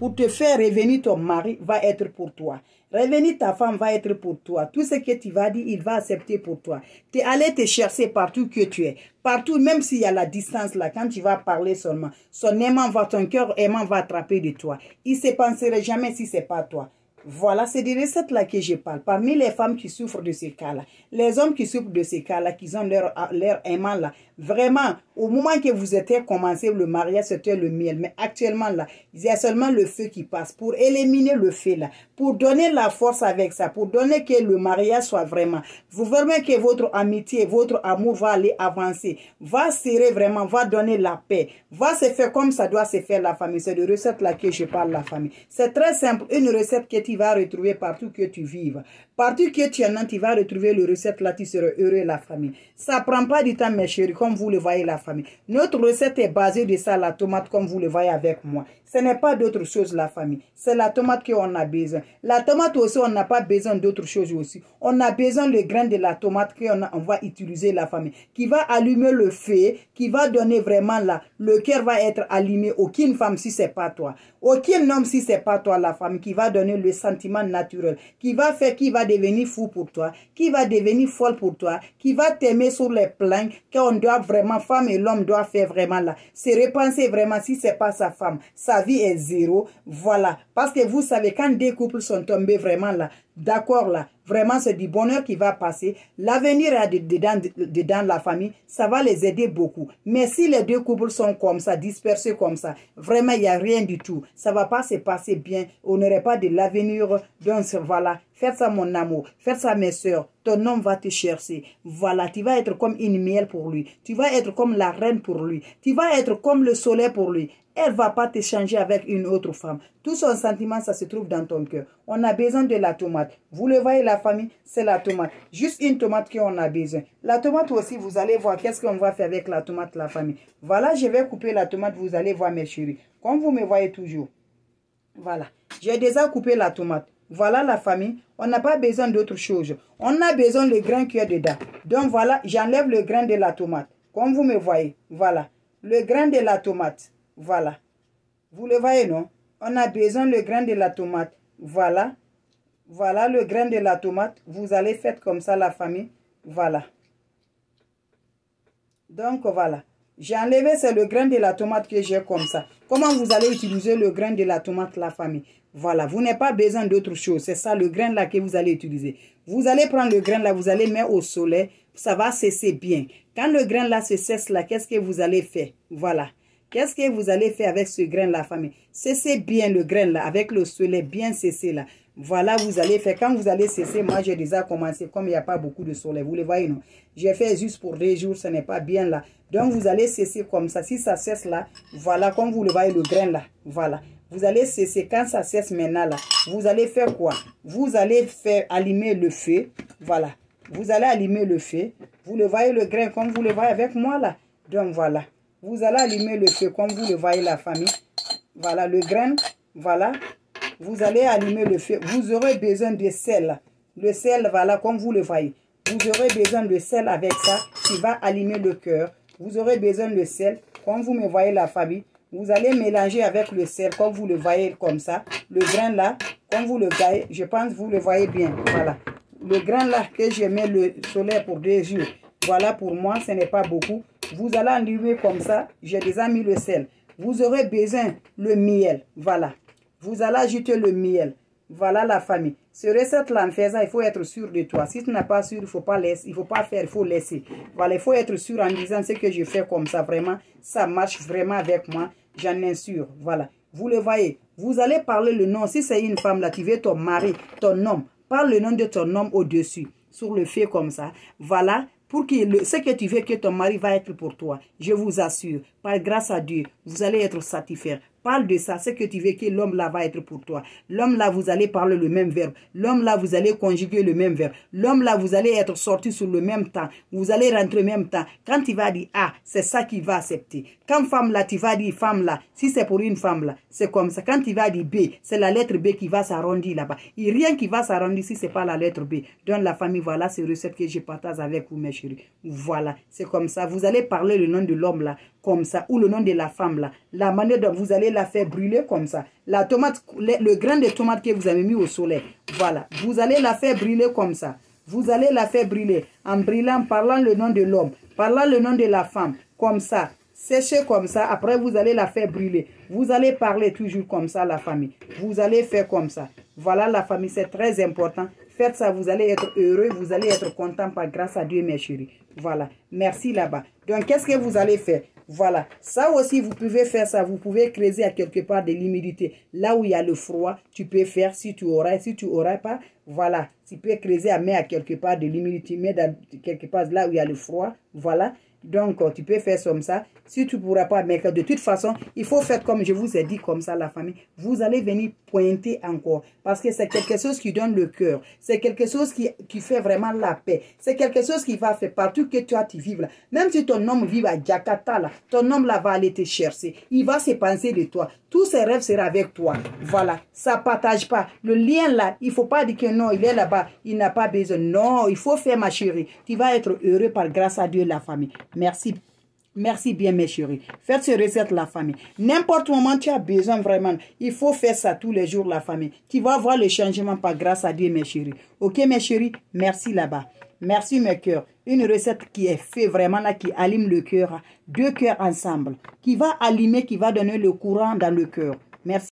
pour te faire revenir ton mari va être pour toi. Revenir ta femme va être pour toi. Tout ce que tu vas dire, il va accepter pour toi. Tu es allé te chercher partout que tu es. Partout, même s'il y a la distance là, quand tu vas parler seulement, son aimant va, ton cœur aimant va attraper de toi. Il ne se penserait jamais si ce n'est pas toi. Voilà, c'est des recettes-là que je parle. Parmi les femmes qui souffrent de ces cas-là, les hommes qui souffrent de ces cas-là, qui ont leur, ah, leur aimant-là, vraiment, au moment que vous étiez commencé le mariage, c'était le miel. Mais actuellement, là, il y a seulement le feu qui passe pour éliminer le feu, là, pour donner la force avec ça, pour donner que le mariage soit vraiment. Vous verrez que votre amitié, votre amour va aller avancer, va serrer vraiment, va donner la paix, va se faire comme ça doit se faire la famille. C'est de recettes là que je parle, la famille. C'est très simple. Une recette qui est va vas retrouver partout que tu vives. Partout que tu en tu vas retrouver le recette là, tu seras heureux la famille. Ça prend pas du temps, mes chéris, comme vous le voyez, la famille. Notre recette est basée de ça, la tomate, comme vous le voyez avec moi. Ce n'est pas d'autre chose, la famille. C'est la tomate qu'on a besoin. La tomate aussi, on n'a pas besoin d'autre chose aussi. On a besoin le grain de la tomate qu'on on va utiliser, la famille, qui va allumer le feu, qui va donner vraiment là. Le cœur va être allumé. Aucune femme si c'est pas toi. Aucun homme si c'est pas toi, la femme, qui va donner le sentiment naturel qui va faire qui va devenir fou pour toi, qui va devenir folle pour toi, qui va t'aimer sur les plans qu'on doit vraiment, femme et l'homme doit faire vraiment là. Se repenser vraiment si c'est pas sa femme. Sa vie est zéro. Voilà. Parce que vous savez, quand des couples sont tombés vraiment là, d'accord là, vraiment c'est du bonheur qui va passer. L'avenir est dedans, dedans la famille, ça va les aider beaucoup. Mais si les deux couples sont comme ça, dispersés comme ça, vraiment il n'y a rien du tout. Ça va pas se passer bien. On n'aurait pas de l'avenir. ce voilà, Fais ça, mon amour. Fais ça, mes soeurs. Ton homme va te chercher. Voilà, tu vas être comme une miel pour lui. Tu vas être comme la reine pour lui. Tu vas être comme le soleil pour lui. Elle va pas te changer avec une autre femme. Tout son sentiment, ça se trouve dans ton cœur. On a besoin de la tomate. Vous le voyez, la famille, c'est la tomate. Juste une tomate qu'on a besoin. La tomate aussi, vous allez voir qu'est-ce qu'on va faire avec la tomate, la famille. Voilà, je vais couper la tomate. Vous allez voir, mes chéris. Comme vous me voyez toujours. Voilà. J'ai déjà coupé la tomate. Voilà la famille. On n'a pas besoin d'autre chose. On a besoin le grain qui est dedans. Donc voilà, j'enlève le grain de la tomate. Comme vous me voyez, voilà. Le grain de la tomate, voilà. Vous le voyez, non On a besoin le grain de la tomate. Voilà. Voilà le grain de la tomate. Vous allez faire comme ça, la famille. Voilà. Donc, voilà. J'ai enlevé, c'est le grain de la tomate que j'ai comme ça. Comment vous allez utiliser le grain de la tomate, la famille Voilà, vous n'avez pas besoin d'autre chose. C'est ça, le grain là que vous allez utiliser. Vous allez prendre le grain là, vous allez mettre au soleil. Ça va cesser bien. Quand le grain là se cesse là, qu'est-ce que vous allez faire Voilà. Qu'est-ce que vous allez faire avec ce grain là, famille Cessez bien le grain là, avec le soleil bien cessé là. Voilà, vous allez faire. Quand vous allez cesser, moi j'ai déjà commencé, comme il n'y a pas beaucoup de soleil. Vous le voyez, non J'ai fait juste pour deux jours, ce n'est pas bien là. Donc, vous allez cesser comme ça. Si ça cesse là, voilà, comme vous le voyez, le grain là, voilà. Vous allez cesser. Quand ça cesse maintenant là, vous allez faire quoi Vous allez faire allumer le feu, voilà. Vous allez allumer le feu. Vous le voyez, le grain, comme vous le voyez avec moi là. Donc, voilà. Vous allez allumer le feu, comme vous le voyez, la famille. Voilà, le grain, voilà. Vous allez allumer le feu. Vous aurez besoin de sel. Le sel, voilà, comme vous le voyez. Vous aurez besoin de sel avec ça qui va allumer le cœur. Vous aurez besoin de sel. Comme vous me voyez la famille, vous allez mélanger avec le sel, comme vous le voyez comme ça. Le grain là, comme vous le voyez, je pense que vous le voyez bien. Voilà. Le grain là que j'ai mis le soleil pour deux jours. Voilà pour moi, ce n'est pas beaucoup. Vous allez enlever comme ça. J'ai déjà mis le sel. Vous aurez besoin le miel. Voilà. Vous allez ajouter le miel. Voilà la famille. Ce recette là en faisant, il faut être sûr de toi. Si tu n'es pas sûr, il ne faut pas il faut pas faire, il faut laisser. Voilà, il faut être sûr en disant ce que je fais comme ça, vraiment, ça marche vraiment avec moi. J'en ai sûr. Voilà. Vous le voyez. Vous allez parler le nom. Si c'est une femme, là, tu veux ton mari, ton homme. Parle le nom de ton homme au-dessus, sur le fait comme ça. Voilà, pour que ce que tu veux que ton mari va être pour toi. Je vous assure, par grâce à Dieu, vous allez être satisfait. Parle de ça, c'est que tu veux que l'homme là va être pour toi. L'homme là, vous allez parler le même verbe. L'homme là, vous allez conjuguer le même verbe. L'homme là, vous allez être sorti sur le même temps. Vous allez rentrer même temps. Quand il va dire, ah, c'est ça qu'il va accepter. Quand femme là, tu vas dire femme là. Si c'est pour une femme là, c'est comme ça. Quand il va dire B, c'est la lettre B qui va s'arrondir là-bas. Il rien qui va s'arrondir si c'est pas la lettre B. Donne la famille, voilà ces recettes que je partage avec vous, mes chéris. Voilà, c'est comme ça. Vous allez parler le nom de l'homme là comme ça, ou le nom de la femme là, la manière dont vous allez la faire brûler comme ça, la tomate, le, grain de tomate que vous avez mis au soleil, voilà, vous allez la faire brûler comme ça, vous allez la faire brûler en brûlant, parlant le nom de l'homme, parlant le nom de la femme, comme ça, sécher comme ça, après vous allez la faire brûler, vous allez parler toujours comme ça la famille, vous allez faire comme ça, voilà la famille, c'est très important, Faites ça, vous allez être heureux, vous allez être content par grâce à Dieu, mes chéris. Voilà. Merci là-bas. Donc, qu'est-ce que vous allez faire voilà. Ça aussi, vous pouvez faire ça. Vous pouvez creuser à quelque part de l'humidité. Là où il y a le froid, tu peux faire si tu auras. Si tu n'aurais pas, voilà. Tu peux creuser à mettre à quelque part de l'humidité. Mais dans quelque part là où il y a le froid, voilà. Donc, euh, tu peux faire comme ça. Si tu ne pourras pas, mais de toute façon, il faut faire comme je vous ai dit, comme ça, la famille. Vous allez venir pointer encore. Parce que c'est quelque chose qui donne le cœur. C'est quelque chose qui, fait vraiment la paix. C'est quelque chose qui va faire partout que toi, tu vives là. Même si ton homme vit à Jakarta, là, ton homme là va aller te chercher. Il va se penser de toi. Tous ses rêves seront avec toi. Voilà. Ça ne partage pas. Le lien là, il ne faut pas dire que non, il est là-bas. Il n'a pas besoin. Non, il faut faire ma chérie. Tu vas être heureux par grâce à Dieu, la famille. Merci. Merci bien, mes chéris. Faites ces recette, la famille. N'importe moment, tu as besoin vraiment. Il faut faire ça tous les jours, la famille. Tu vas voir le changement par grâce à Dieu, mes chéris. Ok, mes chéris? Merci là-bas. Merci, mes cœurs. Une recette qui est faite vraiment là, qui allume le cœur. Hein. Deux cœurs ensemble. Qui va allumer, qui va donner le courant dans le cœur. Merci.